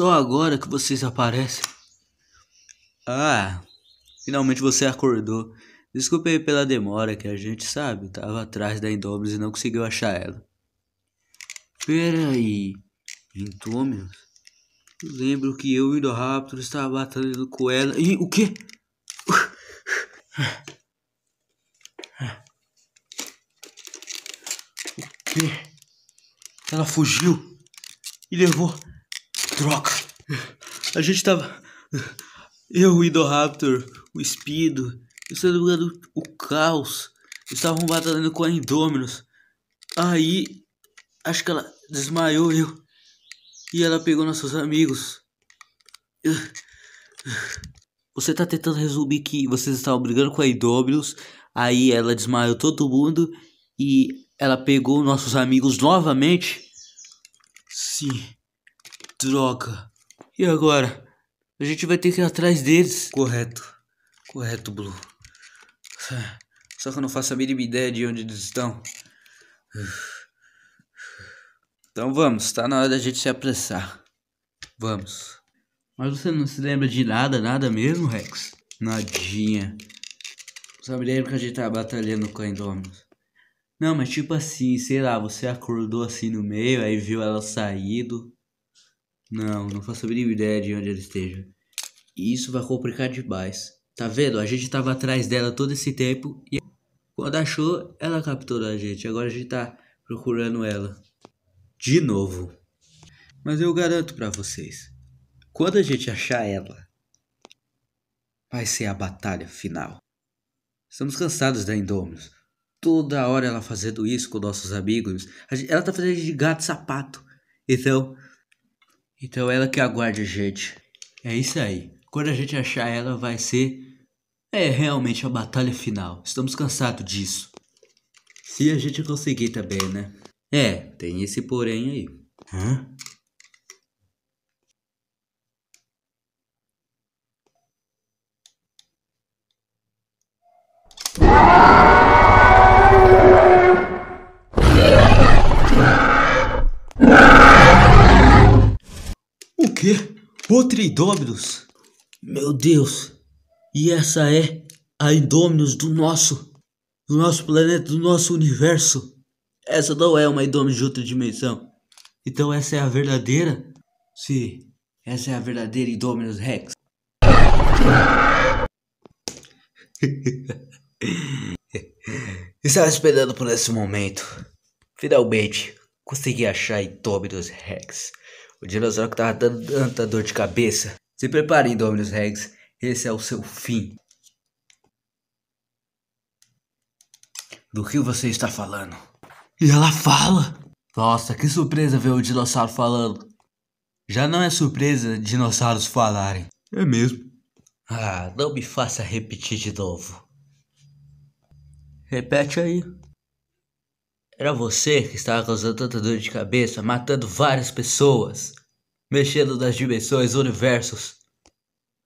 Só agora que vocês aparecem. Ah, finalmente você acordou. Desculpe pela demora que a gente sabe, tava atrás da Indominus e não conseguiu achar ela. Peraí, Indominus? lembro que eu e o Raptor estava batendo com ela e o quê? O quê? Ela fugiu e levou droga. A gente tava. Eu, o Indoraptor, o Speedo, eu estava o Caos, estavam batalhando com a Indominus. Aí, acho que ela desmaiou eu. E ela pegou nossos amigos. Você tá tentando resumir que vocês estavam brigando com a Indominus, aí ela desmaiou todo mundo e ela pegou nossos amigos novamente? Sim. Droga. E agora? A gente vai ter que ir atrás deles. Correto. Correto, Blue. Só que eu não faço a mínima ideia de onde eles estão. Então vamos, tá na hora da gente se apressar. Vamos. Mas você não se lembra de nada, nada mesmo, Rex? Nadinha. Só me lembro que a gente tava batalhando com a Indominus. Não, mas tipo assim, sei lá, você acordou assim no meio, aí viu ela saindo. Não, não faço a mínima ideia de onde ela esteja. E isso vai complicar demais. Tá vendo? A gente tava atrás dela todo esse tempo e quando achou, ela capturou a gente. Agora a gente tá procurando ela. De novo. Mas eu garanto para vocês, quando a gente achar ela, vai ser a batalha final. Estamos cansados da Indominus. Toda hora ela fazendo isso com nossos amigos. Ela tá fazendo de gato sapato. Então, então ela que aguarde a gente. É isso aí. Quando a gente achar ela, vai ser. É realmente a batalha final. Estamos cansados disso. Se a gente conseguir também, né? É, tem esse porém aí. Hã? quê? Potridóminos? Meu Deus! E essa é a Indominus do nosso, do nosso planeta, do nosso universo. Essa não é uma Indominus de outra dimensão. Então essa é a verdadeira? Sim, essa é a verdadeira Indominus Rex. Estava esperando por esse momento. Finalmente, consegui achar Indominus Rex. O dinossauro que tava dando tanta dor de cabeça. Se preparem, Indominus Rex. Esse é o seu fim. Do que você está falando? E ela fala! Nossa, que surpresa ver o dinossauro falando. Já não é surpresa dinossauros falarem. É mesmo. Ah, não me faça repetir de novo. Repete aí. Era você que estava causando tanta dor de cabeça, matando várias pessoas, mexendo nas dimensões, universos.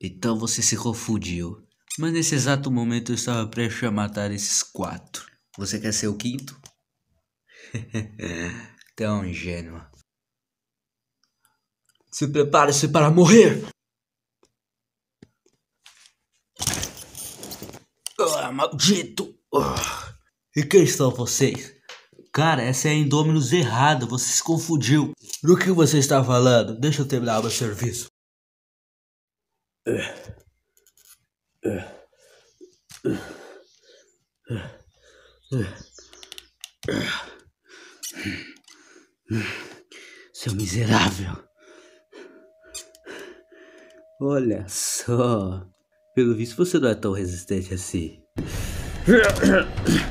Então você se confundiu. Mas nesse exato momento eu estava prestes a matar esses quatro. Você quer ser o quinto? Tão ingênua. Se prepare-se para morrer! Ah, maldito! Ah. E quem são vocês? Cara, essa é a Indominus errada, você se confundiu. Do que você está falando? Deixa eu terminar o meu serviço. Seu miserável. Olha só. Pelo visto você não é tão resistente assim.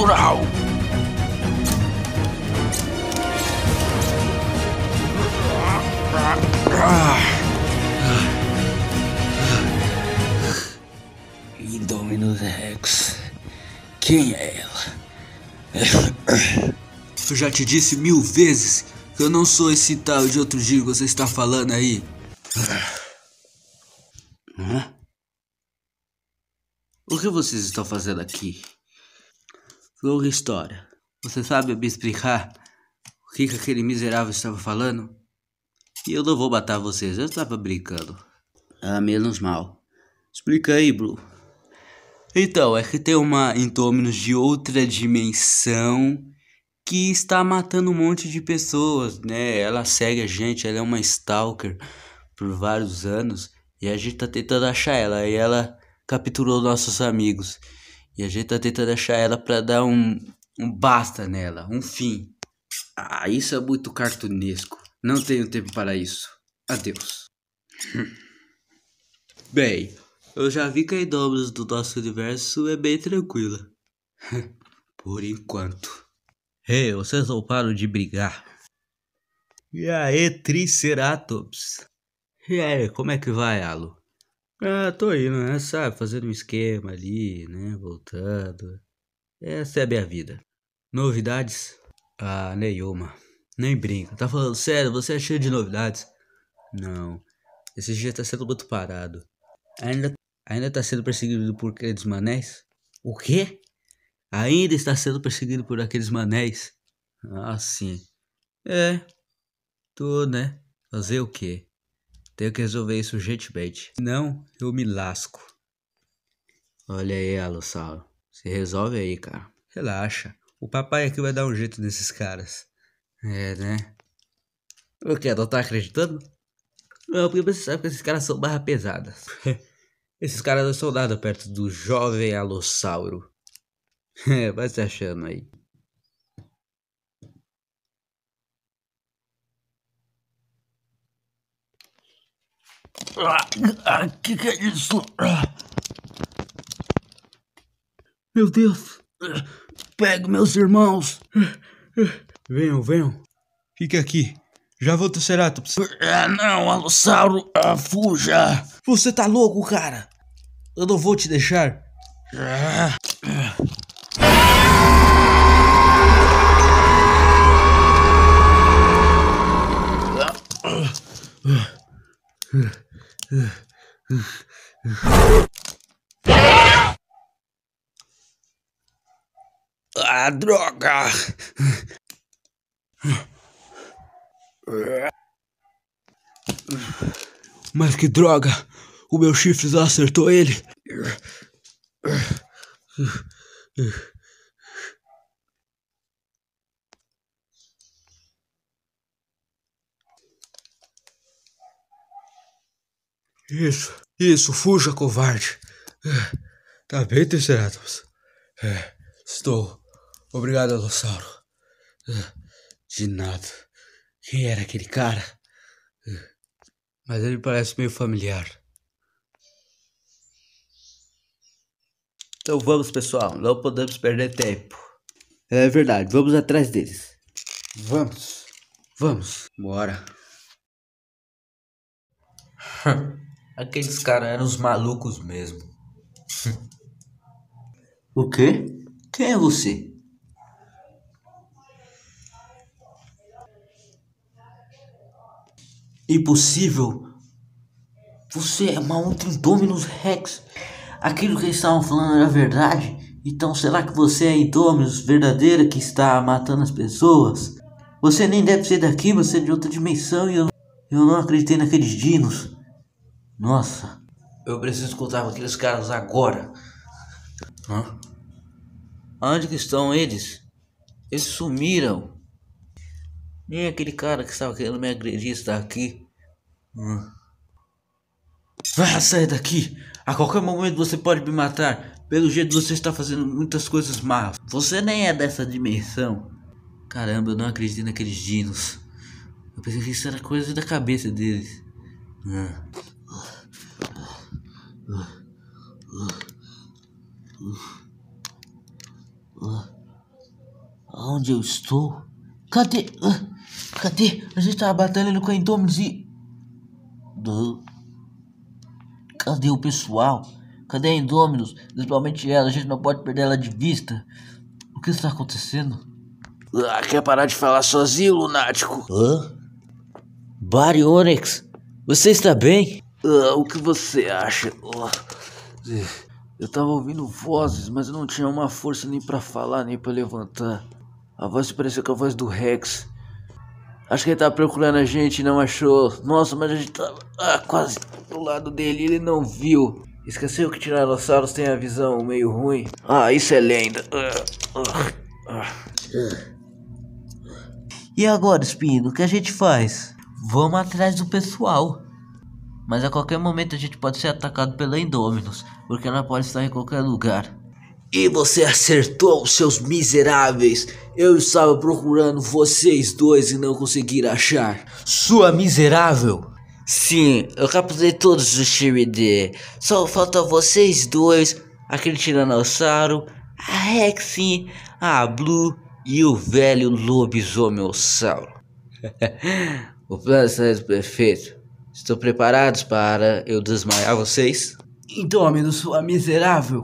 cultural. Indominus Rex. Quem é ela? Eu já te disse mil vezes que eu não sou esse tal de outro dia que você está falando aí. Hã? O que vocês estão fazendo aqui? Longa história. Você sabe me explicar o que, aquele miserável estava falando? E eu não vou matar vocês, eu estava brincando. Ah, menos mal. Explica aí, Blue. Então, é que tem uma Indominus de outra dimensão que está matando um monte de pessoas, né? Ela segue a gente, ela é uma stalker por vários anos e a gente tá tentando achar ela. E ela capturou nossos amigos. E a gente tá tentando achar ela pra dar um, um basta nela, um fim. Ah, isso é muito cartunesco. Não tenho tempo para isso. Adeus. Bem, eu já vi que a Indominus do nosso universo é bem tranquila. Por enquanto. Ei, hey, vocês não param de brigar. E aí, Triceratops? E aí, como é que vai, Alo? Ah, tô indo, né? Sabe, fazendo um esquema ali, né? Voltando. Essa é a minha vida. Novidades? Ah, nenhuma. Nem brinca. Tá falando sério, você é cheio de novidades? Não. Esse dia tá sendo muito parado. Ainda, ainda tá sendo perseguido por aqueles manéis? O quê? Ainda está sendo perseguido por aqueles manéis? Ah, sim. É. Tô, né? Fazer o quê? Tenho que resolver isso urgentemente. Não, eu me lasco. Olha aí, Alossauro. Se resolve aí, cara. Relaxa. O papai aqui vai dar um jeito nesses caras. É, né? O que? Não tá acreditando? Não, porque você sabe que esses caras são barra pesadas. esses caras não são nada perto do jovem Alossauro. vai se achando aí. Ah, ah, que que é isso? Meu Deus! Pego meus irmãos! Venham, venham. Fique aqui. Já vou, Triceratops. Ah, não, Alossauro, ah, fuja! Você tá louco, cara? Eu não vou te deixar. Ah. Ah. ah. Ah, droga! Mas que droga! O meu chifre acertou ele! Isso, isso, fuja, covarde. É, tá bem, Triceratops? É, estou. Obrigado, Alossauro. É, de nada. Quem era aquele cara? É, mas ele parece meio familiar. Então vamos, pessoal. Não podemos perder tempo. É verdade, vamos atrás deles. Vamos, vamos, bora. Hum. Aqueles caras eram os malucos mesmo. o quê? Quem é você? Impossível. Você é uma outra Indominus Rex. Aquilo que eles estavam falando era verdade? Então será que você é a Indominus verdadeira que está matando as pessoas? Você nem deve ser daqui, você é de outra dimensão e eu, eu não acreditei naqueles dinos. Nossa, eu preciso escutar aqueles caras agora. Hã? Onde que estão eles? Eles sumiram. Nem aquele cara que estava querendo me agredir está aqui. Hum. Ah, sai daqui! A qualquer momento você pode me matar. Pelo jeito você está fazendo muitas coisas más. Você nem é dessa dimensão. Caramba, eu não acredito naqueles dinos. Eu pensei que isso era coisa da cabeça deles. Hum. Onde eu estou? Cadê? Ah, cadê? A gente tava batalhando com a Indominus e... Cadê o pessoal? Cadê a Indominus? Principalmente ela, a gente não pode perder ela de vista. O que está acontecendo? Ah, quer parar de falar sozinho, lunático? Hã? Baryonyx, você está bem? Uh, o que você acha? Uh, eu tava ouvindo vozes, mas eu não tinha uma força nem para falar nem para levantar. A voz parecia com a voz do Rex. Acho que ele tava tá procurando a gente e não achou. Nossa, mas a gente tava tá, ah, quase do lado dele e ele não viu. Esqueceu que tiranossauros tem a visão meio ruim. Ah, isso é lenda. Ah, ah, e agora, Espino, o que a gente faz? Vamos atrás do pessoal mas a qualquer momento a gente pode ser atacado pela Indominus, porque ela pode estar em qualquer lugar. E você acertou, seus miseráveis! Eu estava procurando vocês dois e não consegui achar. Sua miserável! Sim, eu capturei todos os times D. Só falta vocês dois, aquele tiranossauro, a Rexin, a Blue e o velho lobisomem o plano está perfeito. Estão preparados para eu desmaiar vocês? Então, amigo, sua miserável.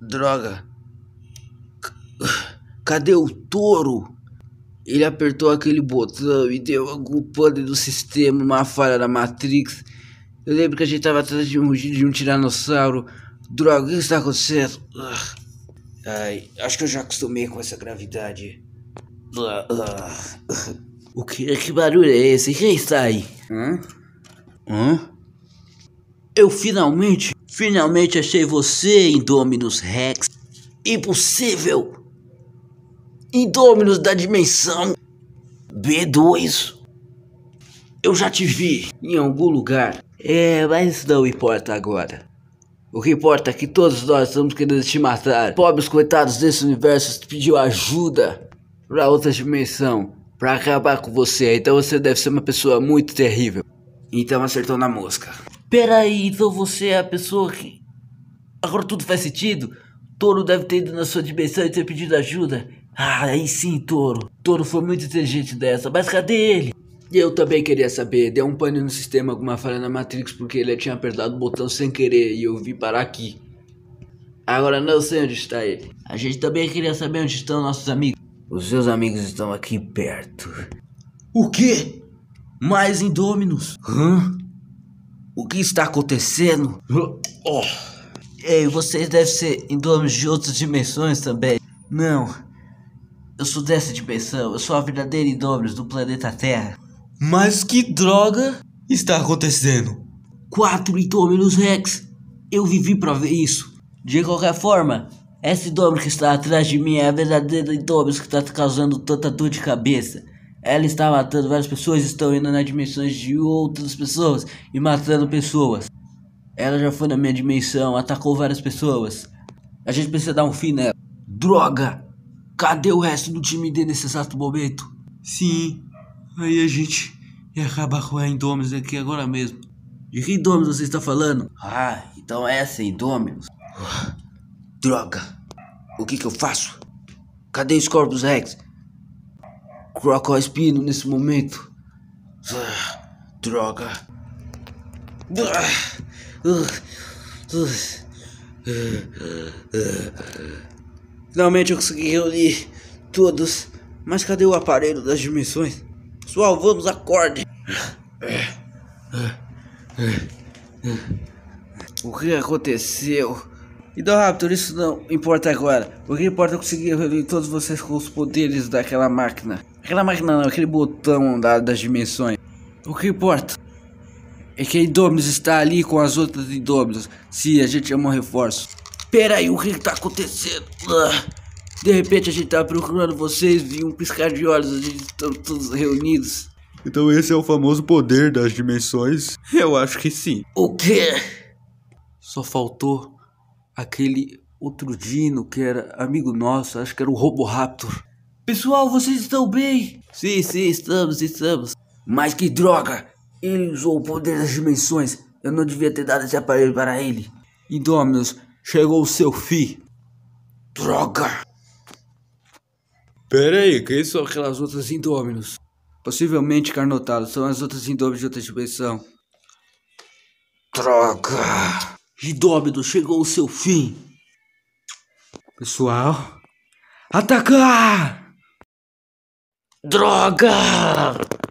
Droga. Cadê o touro? Ele apertou aquele botão e deu algum pane do sistema, uma falha da Matrix. Eu lembro que a gente estava atrás de um de um tiranossauro. Droga, o que está acontecendo? Ah. Ai, acho que eu já acostumei com essa gravidade. O que, é que barulho é esse? Quem está aí? Hã? Hã? Eu finalmente, finalmente achei você, Indominus Rex. Impossível! Indominus da dimensão B2. Eu já te vi em algum lugar. É, mas não importa agora. O que importa é que todos nós estamos querendo te matar. Pobres coitados desse universo pediu ajuda para outra dimensão, para acabar com você. Então você deve ser uma pessoa muito terrível. Então acertou na mosca. Peraí, então você é a pessoa que. Agora tudo faz sentido? Toro deve ter ido na sua dimensão e ter pedido ajuda. Ah, aí sim, Toro. Toro foi muito inteligente dessa, mas cadê ele? Eu também queria saber, deu um pane no sistema, alguma falha na Matrix, porque ele tinha apertado o botão sem querer e eu vi parar aqui. Agora não sei onde está ele. A gente também queria saber onde estão nossos amigos. Os seus amigos estão aqui perto. O quê? Mais Indôminos? Hã? O que está acontecendo? Oh. Ei, vocês devem ser indôminos de outras dimensões também. Não. Eu sou dessa dimensão. Eu sou a verdadeira indôminos do planeta Terra. Mas que droga está acontecendo? Quatro Indominus Rex! Eu vivi para ver isso. De qualquer forma, esse Indominus que está atrás de mim é a verdadeira Indominus que está causando tanta dor de cabeça. Ela está matando várias pessoas, estão indo nas dimensões de outras pessoas e matando pessoas. Ela já foi na minha dimensão, atacou várias pessoas. A gente precisa dar um fim nela. Droga! Cadê o resto do time D nesse exato momento? Sim, Aí a gente ia acabar com a Indominus aqui agora mesmo. De que Indominus você está falando? Ah, então é essa é Indominus. Droga! O que que eu faço? Cadê o Scorpius Rex? Croco Espino nesse momento. Ah, droga! Finalmente eu consegui reunir todos. Mas cadê o aparelho das dimensões? Pessoal, vamos, acorde. O que aconteceu? Então, Raptor, isso não importa agora. O que importa é conseguir reunir todos vocês com os poderes daquela máquina. Aquela máquina não, aquele botão da, das dimensões. O que importa é que a Indominus está ali com as outras Indominus. Se a gente é um reforço. Pera aí, o que está acontecendo? Ah. De repente a gente tá procurando vocês, vi um piscar de olhos, a gente tá todos reunidos. Então esse é o famoso poder das dimensões? Eu acho que sim. O quê? Só faltou aquele outro Dino que era amigo nosso, acho que era o Roboraptor. Pessoal, vocês estão bem? Sim, sim, estamos, estamos. Mas que droga! Ele usou o poder das dimensões. Eu não devia ter dado esse aparelho para ele. Indominus, chegou o seu fim. Droga! Peraí, quem são aquelas outras indôminos? Possivelmente Carnotado. são as outras indôminos de outra dimensão. Droga! Indômino, chegou o seu fim! Pessoal, atacar! Droga!